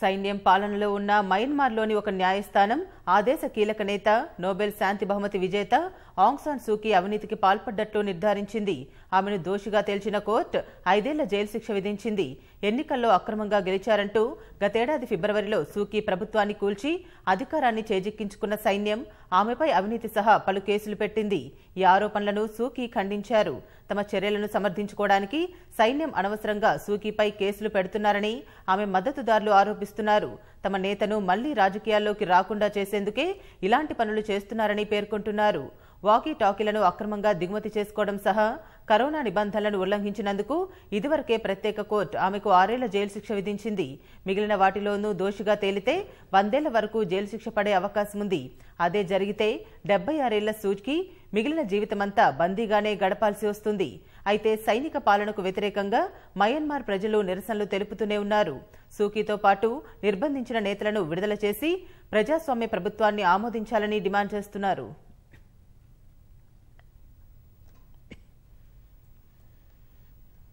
సైన్యం పాలనలో ఉన్న మయన్మార్లోని ఒక న్యాయస్థానం ఆ దేశ కీలక నేత నోబెల్ శాంతి బహుమతి విజేత ఆంగ్సాన్ సూకీ అవినీతికి పాల్పడ్డట్లు నిర్ధారించింది ఆమెను దోషిగా తేల్చిన కోర్టు ఐదేళ్ల జైలు శిక్ష విధించింది ఎన్నికల్లో అక్రమంగా గెలిచారంటూ గతేడాది ఫిబ్రవరిలో సూకీ ప్రభుత్వాన్ని కూల్చి అధికారాన్ని చేజిక్కించుకున్న సైన్యం ఆమెపై అవినీతి సహా పలు కేసులు పెట్టింది ఈ ఆరోపణలను సూకీ ఖండించారు తమ చర్యలను సమర్థించుకోవడానికి సైన్యం అనవసరంగా సూకీపై కేసులు పెడుతున్నారని ఆమె మద్దతుదారులు ఆరోపిస్తున్నారు తమ నేతను మళ్లీ రాజకీయాల్లోకి రాకుండా చేసే రక్షించేందుకే ఇలాంటి పనులు చేస్తున్నారని పేర్కొంటున్నారు వాకీ టాకీలను అక్రమంగా దిగుమతి చేసుకోవడం సహా కరోనా నిబంధనలను ఉల్లంఘించినందుకు ఇదివరకే ప్రత్యేక కోర్టు ఆమెకు ఆరేళ్ల జైలు శిక్ష విధించింది మిగిలిన వాటిలోనూ దోషిగా తేలితే వందేళ్ల వరకు జైలు శిక్ష పడే అవకాశం ఉంది అదే జరిగితే డెబ్బై ఆరేళ్ల సూచికి మిగిలిన జీవితమంతా బందీగానే గడపాల్సి వస్తుంది అయితే సైనిక పాలనకు వ్యతిరేకంగా మయన్మార్ ప్రజలు నిరసనలు తెలుపుతూనే ఉన్నారు సూకీతో పాటు నిర్బంధించిన నేతలను విడుదల చేసి ప్రజాస్వామ్య ప్రభుత్వాన్ని ఆమోదించాలని డిమాండ్ చేస్తున్నారు